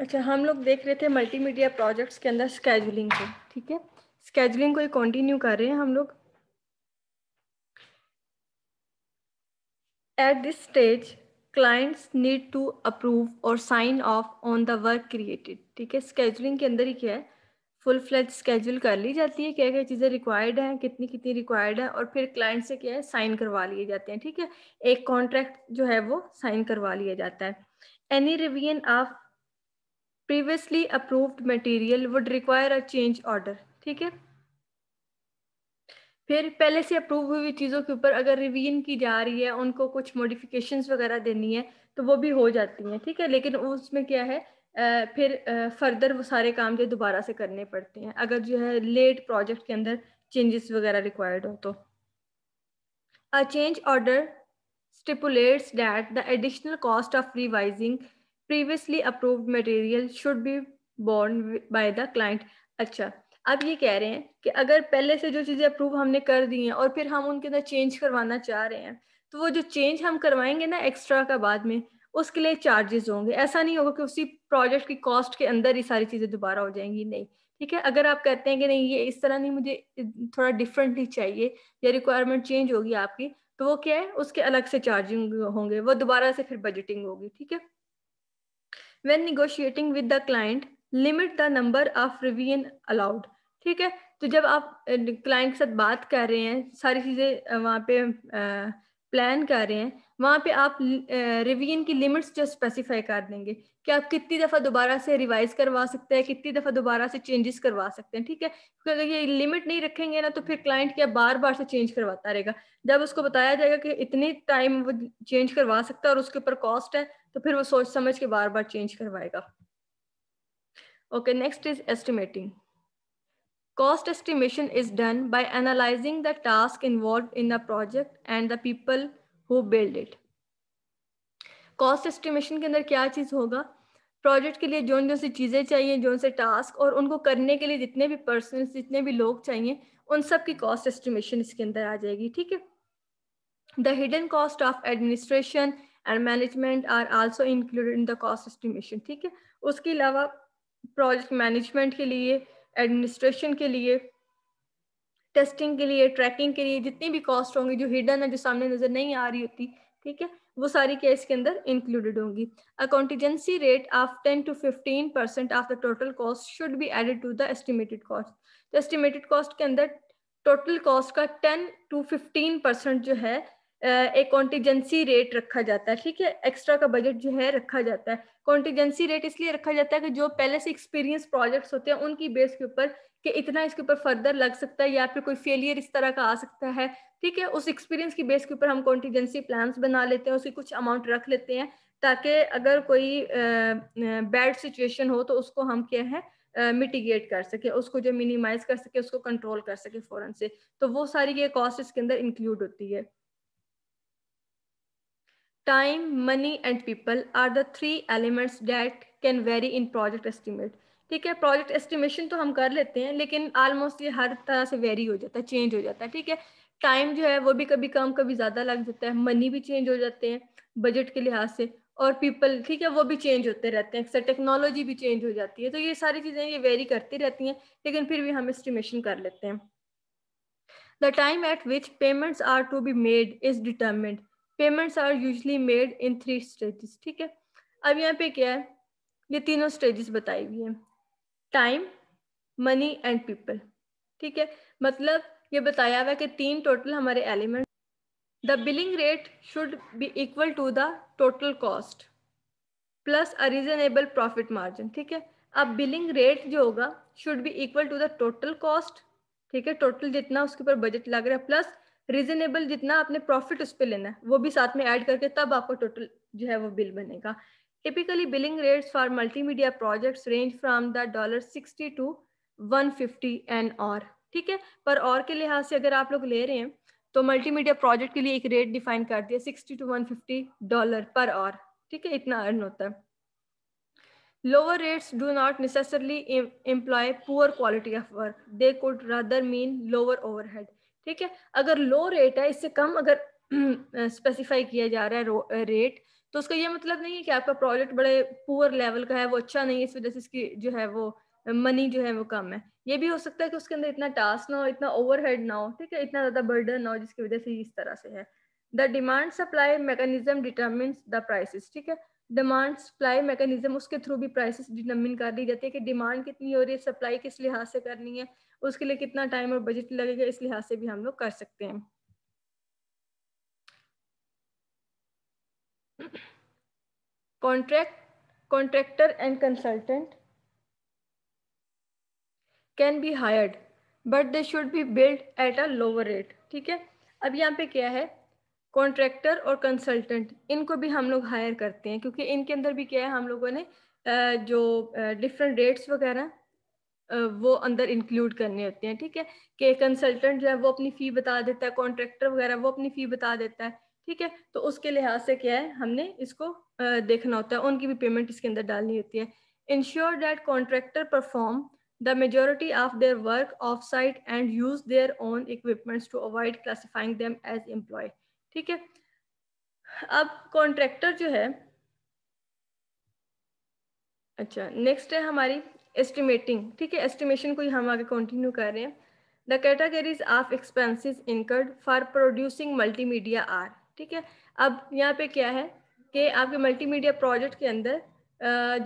अच्छा हम लोग देख रहे थे मल्टीमीडिया प्रोजेक्ट्स के अंदर स्केजुलिंग को ठीक है स्केजुलिंग को कंटिन्यू कर रहे हैं हम लोग at this stage clients need to approve और sign off on the work created ठीक है स्केजुलिंग के अंदर ही क्या है फुल फ्लैज स्केजुल कर ली जाती है क्या क्या चीज़ें रिक्वायर्ड हैं कितनी कितनी रिक्वायर्ड है और फिर क्लाइंट से क्या है साइन करवा लिए जाते हैं ठीक है एक कॉन्ट्रैक्ट जो है वो साइन करवा लिया जाता है any revision of previously approved material would require a change order ठीक है फिर पहले से अप्रूव हुई चीज़ों के ऊपर अगर रिवीन की जा रही है उनको कुछ मॉडिफिकेशंस वगैरह देनी है तो वो भी हो जाती हैं ठीक है लेकिन उसमें क्या है आ, फिर आ, फर्दर वो सारे काम जो दोबारा से करने पड़ते हैं अगर जो है लेट प्रोजेक्ट के अंदर चेंजेस वगैरह रिक्वायर्ड हो तो a change order stipulates that the additional cost of revising previously approved material should be borne by the client अच्छा आप ये कह रहे हैं कि अगर पहले से जो चीज़ें अप्रूव हमने कर दी हैं और फिर हम उनके अंदर चेंज करवाना चाह रहे हैं तो वो जो चेंज हम करवाएंगे ना एक्स्ट्रा का बाद में उसके लिए चार्जेस होंगे ऐसा नहीं होगा कि उसी प्रोजेक्ट की कॉस्ट के अंदर ही सारी चीज़ें दोबारा हो जाएंगी नहीं ठीक है अगर आप कहते हैं कि नहीं ये इस तरह नहीं मुझे थोड़ा डिफरेंटली चाहिए या रिक्वायरमेंट चेंज होगी आपकी तो वो क्या है उसके अलग से चार्जिंग होंगे वो दोबारा से फिर बजटिंग होगी ठीक है when negotiating with the client limit the number of revision allowed ठीक है तो जब आप क्लाइंट के साथ बात कर रहे हैं सारी चीज़ें वहाँ पे प्लान कर रहे हैं वहाँ पे आप रिवीजन की लिमिट्स जो स्पेसिफाई कर देंगे कि आप कितनी दफ़ा दोबारा से रिवाइज करवा सकते हैं कितनी दफ़ा दोबारा से चेंजेस करवा सकते हैं ठीक है क्योंकि अगर ये लिमिट नहीं रखेंगे ना तो फिर क्लाइंट क्या बार बार से चेंज करवाता रहेगा जब उसको बताया जाएगा कि इतने टाइम वो चेंज करवा सकता है और उसके ऊपर कॉस्ट है तो फिर वो सोच समझ के बार बार चेंज करवाएगा okay next is estimating cost estimation is done by analyzing the task involved in a project and the people who build it cost estimation के अंदर क्या चीज होगा प्रोजेक्ट के लिए जो जो सी चीज़ें चाहिए जो से टास्क और उनको करने के लिए जितने भी पर्सन जितने भी लोग चाहिए उन सब की कॉस्ट एस्टिमेशन इसके अंदर आ जाएगी ठीक है the hidden cost of administration and management are also included in the cost estimation ठीक है उसके अलावा प्रोजेक्ट मैनेजमेंट के लिए एडमिनिस्ट्रेशन के लिए टेस्टिंग के लिए ट्रैकिंग के लिए जितनी भी कॉस्ट होंगी जो हिडन है जो सामने नजर नहीं आ रही होती ठीक है वो सारी क्या इसके अंदर इंक्लूडेड होंगी a contingency rate of ten to fifteen percent of the total cost should be added to the estimated cost तो एस्टिमेटेड कॉस्ट के अंदर टोटल कॉस्ट का टेन टू फिफ्टीन परसेंट जो है एक कॉन्टीजेंसी रेट रखा जाता है ठीक है एक्स्ट्रा का बजट जो है रखा जाता है कॉन्टीजेंसी रेट इसलिए रखा जाता है कि जो पहले से एक्सपीरियंस प्रोजेक्ट्स होते हैं उनकी बेस के ऊपर कि इतना इसके ऊपर फर्दर लग सकता है या फिर कोई फेलियर इस तरह का आ सकता है ठीक है उस एक्सपीरियंस की बेस के ऊपर हम कॉन्टीजेंसी प्लान्स बना लेते हैं उसकी कुछ अमाउंट रख लेते हैं ताकि अगर कोई बैड सिचुएशन हो तो उसको हम क्या है मिटिगेट कर सके उसको जो मिनिमाइज कर सके उसको कंट्रोल कर सके फ़ौरन से तो वो सारी ये कॉस्ट इसके अंदर इंक्लूड होती है time, money and people are the three elements that can vary in project estimate. ठीक है प्रोजेक्ट एस्टिमेशन तो हम कर लेते हैं लेकिन ऑलमोस्ट ये हर तरह से वेरी हो जाता है चेंज हो जाता है ठीक है टाइम जो है वो भी कभी कम कभी ज़्यादा लग जाता है मनी भी चेंज हो जाते हैं बजट के लिहाज से और पीपल ठीक है वो भी चेंज होते रहते हैं अक्सर टेक्नोलॉजी भी चेंज हो जाती है तो ये सारी चीज़ें ये वेरी करती रहती हैं लेकिन फिर भी हम एस्टिमेशन कर लेते हैं the time at which payments are to be made is determined payments are usually made in three stages ठीक है अब यहाँ पे क्या है ये तीनों स्टेजेस बताई हुई है टाइम मनी एंड पीपल ठीक है मतलब ये बताया हुआ कि तीन टोटल हमारे element the billing rate should be equal to the total cost plus a reasonable profit margin ठीक है अब बिलिंग रेट जो होगा should be equal to the total cost ठीक है टोटल जितना उसके ऊपर बजट लग रहा है प्लस रिजनेबल जितना आपने प्रॉफिट उस पर लेना है वो भी साथ में ऐड करके तब आपका टोटल जो है वो बिल बनेगा typically billing rates for multimedia projects range from the dollar sixty to one fifty an hour ठीक है पर और के लिहाज से अगर आप लोग ले रहे हैं तो मल्टीमीडिया प्रोजेक्ट के लिए एक रेट डिफाइन कर दिया sixty to one fifty dollar पर और ठीक है इतना अर्न होता है lower rates do not necessarily employ poor quality of work they could rather mean lower overhead ठीक है अगर लो रेट है इससे कम अगर स्पेसिफाई किया जा रहा है रेट तो उसका ये मतलब नहीं है कि आपका प्रोजेक्ट बड़े पुअर लेवल का है वो अच्छा नहीं है इस वजह से इसकी जो है वो मनी जो है वो कम है ये भी हो सकता है कि उसके अंदर इतना टास्क ना हो इतना ओवरहेड ना हो ठीक है इतना ज़्यादा बर्डन ना हो जिसकी वजह से इस तरह से है the demand supply mechanism determine the prices ठीक है डिमांड सप्लाई मैकेनिज्म उसके थ्रू भी प्राइसेस डिटर्मिन कर दी जाती है कि डिमांड कितनी हो रही है सप्लाई किस लिहाज से करनी है उसके लिए कितना टाइम और बजट लगेगा इस लिहाज से भी हम लोग कर सकते हैं contract contractor and consultant can be hired but they should be billed at a lower rate ठीक है अब यहाँ पे क्या है कॉन्ट्रैक्टर और कंसल्टेंट इनको भी हम लोग हायर करते हैं क्योंकि इनके अंदर भी क्या है हम लोगों ने जो डिफरेंट रेट्स वगैरह वो अंदर इंक्लूड करने होते हैं ठीक है कि कंसल्टेंट जो है वो अपनी फ़ी बता देता है कॉन्ट्रैक्टर वगैरह वो अपनी फ़ी बता देता है ठीक है तो उसके लिहाज से क्या है हमने इसको देखना होता है उनकी भी पेमेंट इसके अंदर डालनी होती है ensure that contractor perform majority of their work off site and use their own equipments to avoid classifying them as employee ठीक है अब कॉन्ट्रैक्टर जो है अच्छा नेक्स्ट है हमारी एस्टिमेटिंग ठीक है एस्टिमेशन को हम आगे कंटिन्यू कर रहे हैं the categories of expenses incurred for producing multimedia are ठीक है अब यहाँ पे क्या है कि आपके मल्टीमीडिया प्रोजेक्ट के अंदर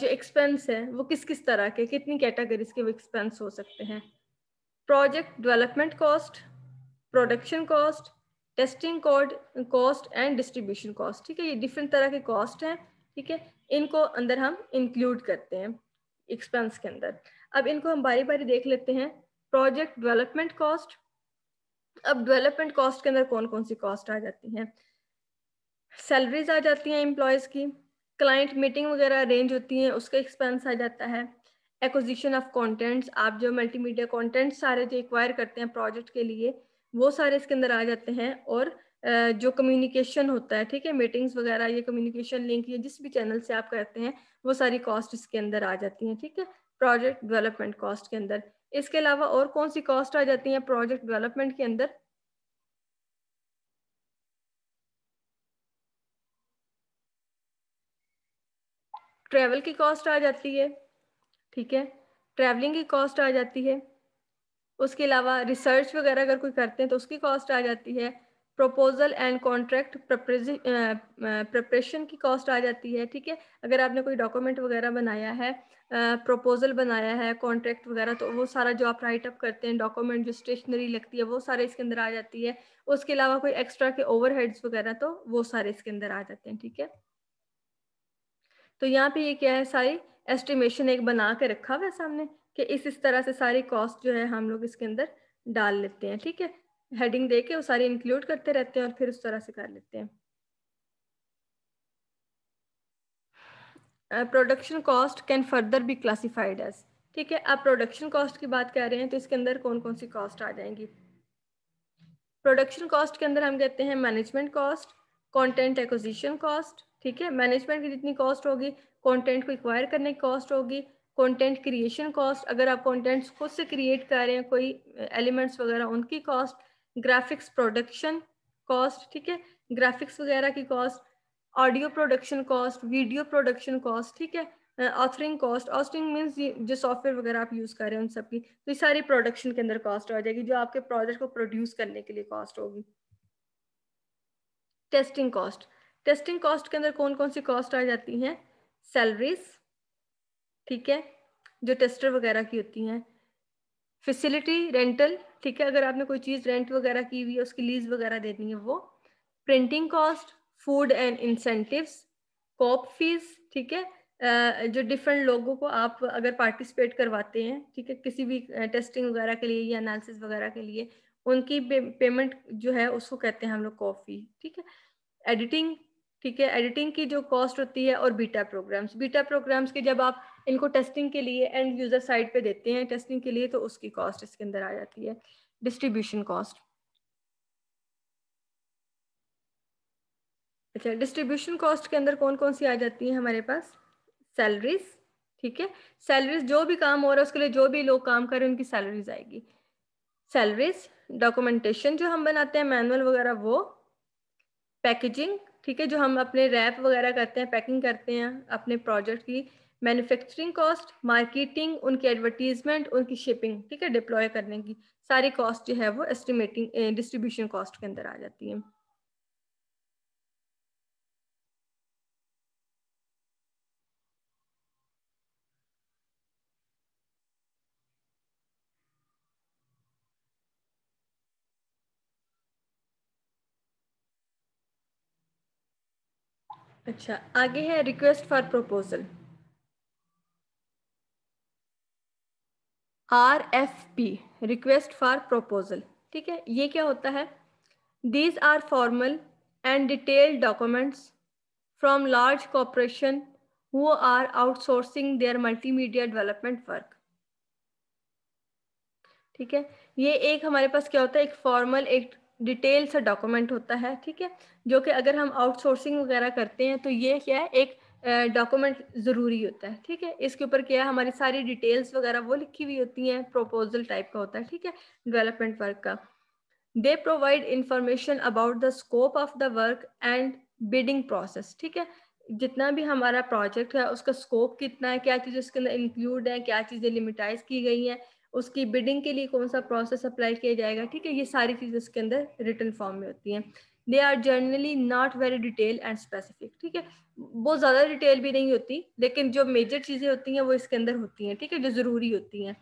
जो एक्सपेंस है वो किस किस तरह के कितनी कैटेगरीज के वो एक्सपेंस हो सकते हैं project development cost production cost testing code cost and distribution cost ठीक है ये डिफरेंट तरह के कॉस्ट हैं ठीक है इनको अंदर हम इंक्लूड करते हैं एक्सपेंस के अंदर अब इनको हम बारी बारी देख लेते हैं प्रोजेक्ट डेवलपमेंट कॉस्ट अब डेवलपमेंट कॉस्ट के अंदर कौन कौन सी कॉस्ट आ जाती हैं सैलरीज आ जाती हैं एम्प्लॉयज़ की क्लाइंट मीटिंग वगैरह अरेंज होती हैं उसका एक्सपेंस आ जाता है एक्विजिशन ऑफ कंटेंट्स आप जो मल्टीमीडिया कंटेंट्स सारे जो एक्वायर करते हैं प्रोजेक्ट के लिए वो सारे इसके अंदर आ जाते हैं और जो कम्युनिकेशन होता है ठीक है मीटिंग्स वगैरह ये कम्युनिकेशन लिंक या जिस भी चैनल से आप करते हैं वो सारी कॉस्ट इसके अंदर आ जाती हैं ठीक है प्रोजेक्ट डेवलपमेंट कॉस्ट के अंदर इसके अलावा और कौन सी कॉस्ट आ जाती है प्रोजेक्ट डेवलपमेंट के अंदर ट्रैवल की कॉस्ट आ जाती है ठीक है ट्रैवलिंग की कॉस्ट आ जाती है उसके अलावा रिसर्च वगैरह अगर कोई करते हैं तो उसकी कॉस्ट आ जाती है प्रपोजल एंड कॉन्ट्रैक्ट प्रपरेशन की कॉस्ट आ जाती है ठीक है अगर आपने कोई डॉक्यूमेंट वगैरह बनाया है प्रपोजल बनाया है कॉन्ट्रैक्ट वगैरह तो वो सारा जो आप राइट अप करते हैं डॉक्यूमेंट जो स्टेशनरी लगती है वो सारे इसके अंदर आ जाती है उसके अलावा कोई एक्स्ट्रा के ओवरहेड्स वगैरह तो वो सारे इसके अंदर आ जाते हैं ठीक है तो यहाँ पे ये क्या है सारी एस्टिमेशन एक बना के रखा हुआ है सामने कि इस इस तरह से सारी कॉस्ट जो है हम लोग इसके अंदर डाल लेते हैं ठीक है हेडिंग दे के वो सारी इंक्लूड करते रहते हैं और फिर उस तरह से कर लेते हैं production cost can further be classified as ठीक है आप प्रोडक्शन कॉस्ट की बात कर रहे हैं तो इसके अंदर कौन कौन सी कॉस्ट आ जाएंगी प्रोडक्शन कॉस्ट के अंदर हम कहते हैं management cost content acquisition cost ठीक है मैनेजमेंट की जितनी कॉस्ट होगी कंटेंट को एक्वायर करने की कॉस्ट होगी कंटेंट क्रिएशन कॉस्ट अगर आप कंटेंट्स खुद से क्रिएट कर रहे हैं कोई एलिमेंट्स वगैरह उनकी कॉस्ट ग्राफिक्स प्रोडक्शन कॉस्ट ठीक है ग्राफिक्स वगैरह की cost audio production cost video production cost ठीक है ऑथरिंग कॉस्ट ऑस्टिंग मीन्स जो सॉफ्टवेयर वगैरह आप यूज़ कर रहे हैं उन सबकी तो ये सारी प्रोडक्शन के अंदर कॉस्ट आ जाएगी जो आपके प्रोजेक्ट को प्रोड्यूस करने के लिए कॉस्ट होगी टेस्टिंग कॉस्ट टेस्टिंग कॉस्ट के अंदर कौन कौन सी कॉस्ट आ जाती हैं सैलरीज ठीक है जो टेस्टर वगैरह की होती हैं फैसिलिटी रेंटल ठीक है अगर आपने कोई चीज़ रेंट वगैरह की हुई है उसकी लीज वगैरह देनी है वो printing cost food and incentives cop fees ठीक है जो डिफरेंट लोगों को आप अगर पार्टिसिपेट करवाते हैं ठीक है किसी भी टेस्टिंग वगैरह के लिए या एनालिसिस वगैरह के लिए उनकी पेमेंट जो है उसको कहते हैं हम लोग कॉफ़ी ठीक है एडिटिंग ठीक है एडिटिंग की जो कॉस्ट होती है और बीटा प्रोग्राम्स बीटा प्रोग्राम्स के जब आप इनको टेस्टिंग के लिए एंड यूज़र साइड पे देते हैं टेस्टिंग के लिए तो उसकी कॉस्ट इसके अंदर आ जाती है डिस्ट्रीब्यूशन कॉस्ट अच्छा डिस्ट्रीब्यूशन कॉस्ट के अंदर कौन कौन सी आ जाती है हमारे पास सैलरीज ठीक है सैलरीज जो भी काम हो रहा है उसके लिए जो भी लोग काम कर रहे हैं उनकी सैलरीज आएगी सैलरीज डॉक्यूमेंटेशन जो हम बनाते हैं मैनुअल वगैरह वो पैकेजिंग ठीक है जो हम अपने रैप वगैरह करते हैं पैकिंग करते हैं अपने प्रोजेक्ट की मैन्युफैक्चरिंग कॉस्ट मार्केटिंग उनकी एडवर्टीजमेंट उनकी शिपिंग ठीक है डिप्लॉय करने की सारी कॉस्ट जो है वो एस्टिमेटिंग डिस्ट्रीब्यूशन कॉस्ट के अंदर आ जाती है अच्छा आगे है request for proposal R F P request for proposal ठीक है ये क्या होता है these are formal and detailed documents from large corporation who outsourcing their multimedia development work ठीक है ये एक हमारे पास क्या होता है एक फॉर्मल एक डिटेल सा डॉक्यूमेंट होता है ठीक है जो कि अगर हम आउटसोर्सिंग वगैरह करते हैं तो ये क्या है एक डॉक्यूमेंट ज़रूरी होता है ठीक है इसके ऊपर क्या है हमारी सारी डिटेल्स वगैरह वो लिखी हुई होती हैं प्रोपोजल टाइप का होता है ठीक है डेवलपमेंट वर्क का they provide information about the scope of the work and bidding process ठीक है जितना भी हमारा प्रोजेक्ट है उसका स्कोप कितना है क्या चीज़ें उसके अंदर इंक्लूड है क्या चीज़ें लिमिटाइज की गई हैं उसकी बिडिंग के लिए कौन सा प्रोसेस अप्लाई किया जाएगा ठीक है ये सारी चीज़ें उसके अंदर रिटर्न फॉर्म में होती हैं they are generally not very detail and specific ठीक है बहुत ज़्यादा डिटेल भी नहीं होती लेकिन जो मेजर चीज़ें होती हैं वो इसके अंदर होती हैं ठीक है जो ज़रूरी होती हैं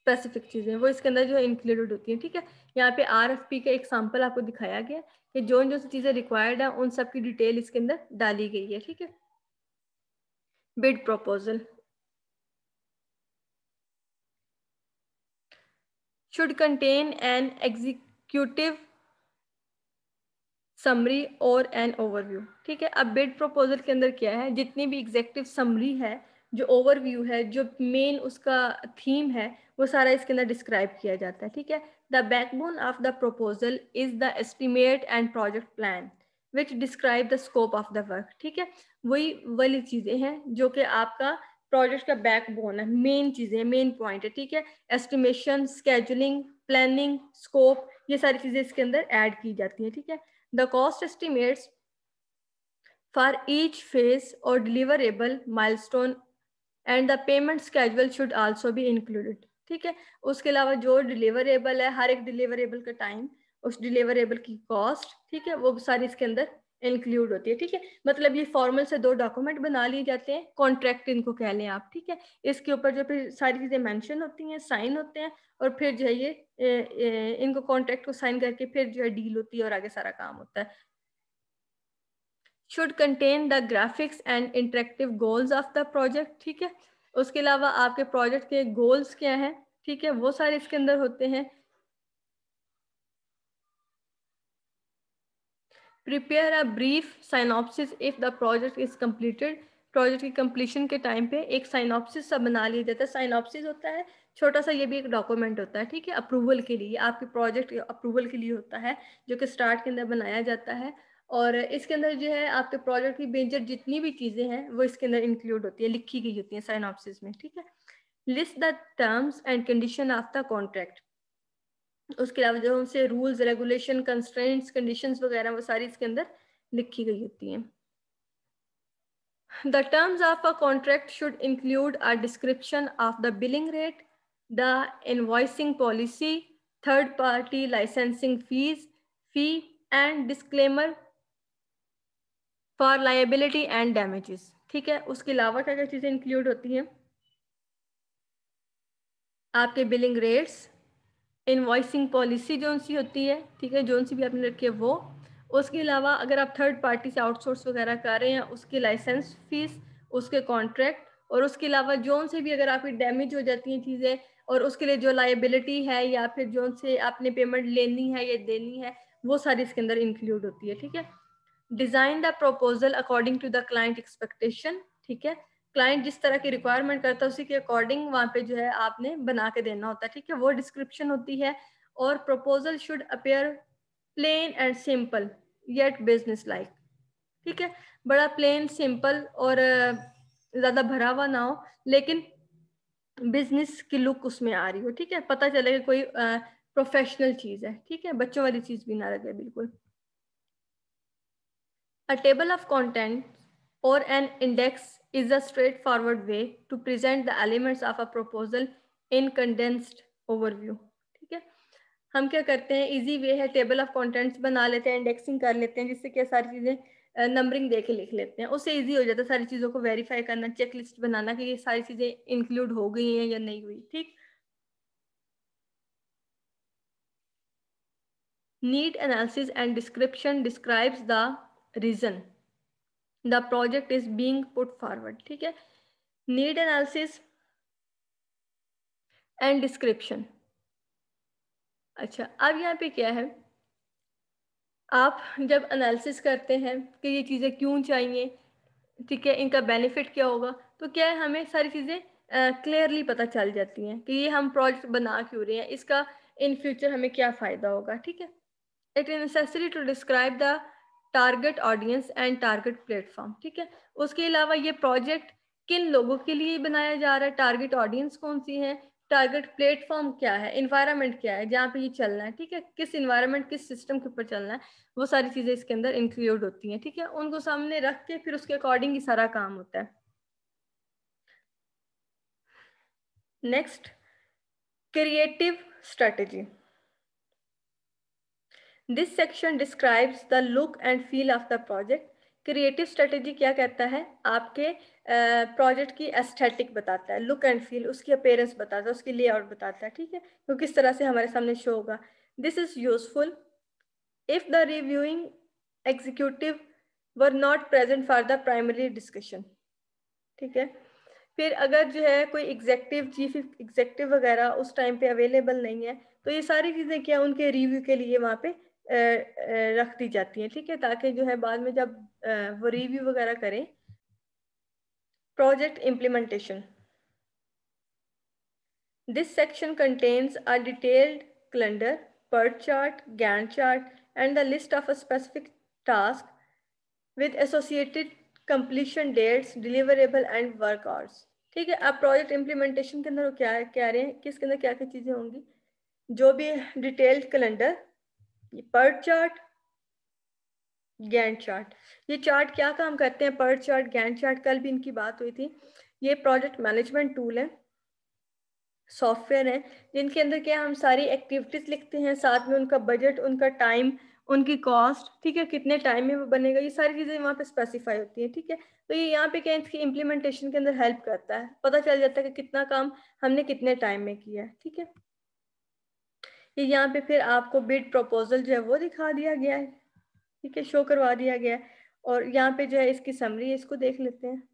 स्पेसिफिक चीज़ें वो इसके अंदर जो है इंक्लूडेड होती हैं ठीक है यहाँ पे आर एफ पी का एग्जाम्पल आपको दिखाया गया कि जो जो चीज़ें रिक्वायर्ड है उन सबकी डिटेल इसके अंदर डाली गई है ठीक है bid proposal should contain an executive summary और एन ओवरव्यू ठीक है अब बिड प्रपोजल के अंदर क्या है जितनी भी एग्जेक्टिव समरी है जो ओवरव्यू है जो मेन उसका थीम है वो सारा इसके अंदर डिस्क्राइब किया जाता है ठीक है the backbone of the proposal is the estimate and project plan which describe the scope of the work ठीक है वही वाली चीज़ें हैं जो कि आपका प्रोजेक्ट का बैकबोन है मेन चीज़ें मेन पॉइंट है ठीक है एस्टिमेशन स्केजुलिंग प्लानिंग स्कोप ये सारी चीजें इसके अंदर ऐड की जाती हैं ठीक है the cost estimates for each phase और deliverable milestone and the payment schedule should also be included ठीक है उसके अलावा जो डिलीवरेबल है हर एक डिलीवरेबल का टाइम उस डिलीवरेबल की कॉस्ट ठीक है वो सारी इसके अंदर इंक्लूड होती है ठीक है मतलब ये फॉर्मल से दो डॉक्यूमेंट बना लिए जाते हैं कॉन्ट्रैक्ट इनको कह लें आप ठीक है इसके ऊपर जो फिर सारी चीज़ें मेंशन होती हैं साइन होते हैं और फिर जो है ये इनको कॉन्ट्रैक्ट को साइन करके फिर जो है डील होती है और आगे सारा काम होता है should contain the graphics and interactive goals of the project ठीक है उसके अलावा आपके प्रोजेक्ट के गोल्स क्या है ठीक है वो सारे इसके अंदर होते हैं prepare a brief synopsis if the project is completed project की कम्प्लीशन के टाइम पे एक साइनॉप्सिस सा बना लिया जाता है साइनॉप्सिस होता है छोटा सा ये भी एक डॉक्यूमेंट होता है ठीक है अप्रूवल के लिए आपके प्रोजेक्ट अप्रूवल के लिए होता है जो कि स्टार्ट के अंदर बनाया जाता है और इसके अंदर जो है आपके प्रोजेक्ट की बेंजर जितनी भी चीज़ें हैं वो इसके अंदर इंक्लूड होती है लिखी गई होती है साइनॉप्सिस में ठीक है list the terms and condition of the contract उसके अलावा जो उनसे रूल्स रेगुलेशन कंस्ट्रेंट कंडीशन वगैरह वो सारी इसके अंदर लिखी गई होती है the terms of a contract should include a description of the billing rate the invoicing policy third party licensing fees fee and disclaimer for liability and damages ठीक है उसके अलावा क्या क्या चीज़ें इंक्लूड होती हैं आपके बिलिंग रेट्स इन्वॉइसिंग पॉलिसी जोन सी होती है ठीक है जो सी भी आपने रखी है वो उसके अलावा अगर आप थर्ड पार्टी से आउटसोर्स वगैरह कर रहे हैं उसकी लाइसेंस फीस उसके कॉन्ट्रैक्ट और उसके अलावा जोन से भी अगर आपकी डैमेज हो जाती हैं चीज़ें और उसके लिए जो लाइबिलिटी है या फिर जो से आपने पेमेंट लेनी है या देनी है वो सारी इसके अंदर इंक्लूड होती है ठीक है design the proposal according to the client expectation ठीक है क्लाइंट जिस तरह की रिक्वायरमेंट करता है उसी के अकॉर्डिंग वहाँ पे जो है आपने बना के देना होता है ठीक है वो डिस्क्रिप्शन होती है और proposal should appear plain and simple yet business like ठीक है बड़ा प्लेन सिंपल और ज़्यादा भरा हुआ ना हो लेकिन बिजनेस की लुक उसमें आ रही हो ठीक है पता चले कि कोई प्रोफेशनल चीज़ है ठीक है बच्चों वाली चीज़ भी ना लगे बिल्कुल अ टेबल ऑफ कॉन्टेंट और an index is a straightforward way to present the elements of a proposal in condensed overview ठीक है हम क्या करते हैं इजी वे है टेबल ऑफ कॉन्टेंट्स बना लेते हैं इंडेक्सिंग कर लेते हैं जिससे क्या सारी चीजें नंबरिंग देख लिख लेते हैं उससे इजी हो जाता है सारी चीजों को वेरीफाई करना चेक लिस्ट बनाना कि ये सारी चीजें इंक्लूड हो गई हैं या नहीं हुई ठीक need analysis and description describes the reason the project is being put forward ठीक है नीड एनालिसिस एंड डिस्क्रिप्शन अच्छा अब यहाँ पे क्या है आप जब एनालिसिस करते हैं कि ये चीज़ें क्यों चाहिए ठीक है इनका बेनिफिट क्या होगा तो क्या है हमें सारी चीज़ें क्लियरली पता चल जाती हैं कि ये हम प्रोजेक्ट बना क्यों रहे हैं इसका इन फ्यूचर हमें क्या फ़ायदा होगा ठीक है it is necessary to describe the target audience and target platform ठीक है उसके अलावा ये प्रोजेक्ट किन लोगों के लिए बनाया जा रहा है टारगेट ऑडियंस कौन सी है टारगेट प्लेटफॉर्म क्या है इन्वायरमेंट क्या है जहाँ पे ये चलना है ठीक है किस इन्वायरमेंट किस सिस्टम के ऊपर चलना है वो सारी चीज़ें इसके अंदर इंक्लूड होती हैं ठीक है उनको सामने रख के फिर उसके अकॉर्डिंग ही सारा काम होता है next creative strategy this section describes the look and feel of the project creative strategy क्या कहता है आपके प्रोजेक्ट की एस्थेटिक बताता है लुक एंड फील उसकी अपेयरेंस बताता है उसकी लेआउट बताता है ठीक है तो किस तरह से हमारे सामने शो होगा this is useful if the reviewing executive were not present for the primary discussion ठीक है फिर अगर जो है कोई एग्जेक्टिव चीफ एग्जेक्टिव वगैरह उस टाइम पे अवेलेबल नहीं है तो ये सारी चीज़ें क्या उनके रिव्यू के लिए वहाँ पे रख दी जाती है ठीक है ताकि जो है बाद में जब वो रिव्यू वगैरह करें project implementation this section contains a detailed calendar PERT chart Gantt chart and the list of a specific task with associated completion dates deliverable and work hours ठीक है आप प्रोजेक्ट इम्प्लीमेंटेशन के अंदर क्या कह रहे हैं किसके अंदर क्या क्या चीज़ें होंगी जो भी डिटेल्ड कैलेंडर ये पर चार्ट गैंड चार्ट ये चार्ट क्या काम करते हैं पर चार्ट गैंड चार्ट कल भी इनकी बात हुई थी ये प्रोजेक्ट मैनेजमेंट टूल है सॉफ्टवेयर है जिनके अंदर क्या हम सारी एक्टिविटीज लिखते हैं साथ में उनका बजट उनका टाइम उनकी कॉस्ट ठीक है कितने टाइम में वो बनेगा ये सारी चीज़ें वहाँ पे स्पेसिफाई होती हैं ठीक है तो ये यहाँ पे क्या इसकी इम्प्लीमेंटेशन के अंदर हेल्प करता है पता चल जाता है कि कितना काम हमने कितने टाइम में किया है ठीक है कि यहाँ पे फिर आपको बिड प्रपोजल जो है वो दिखा दिया गया है ठीक है शो करवा दिया गया है और यहाँ पे जो है इसकी समरी इसको देख लेते हैं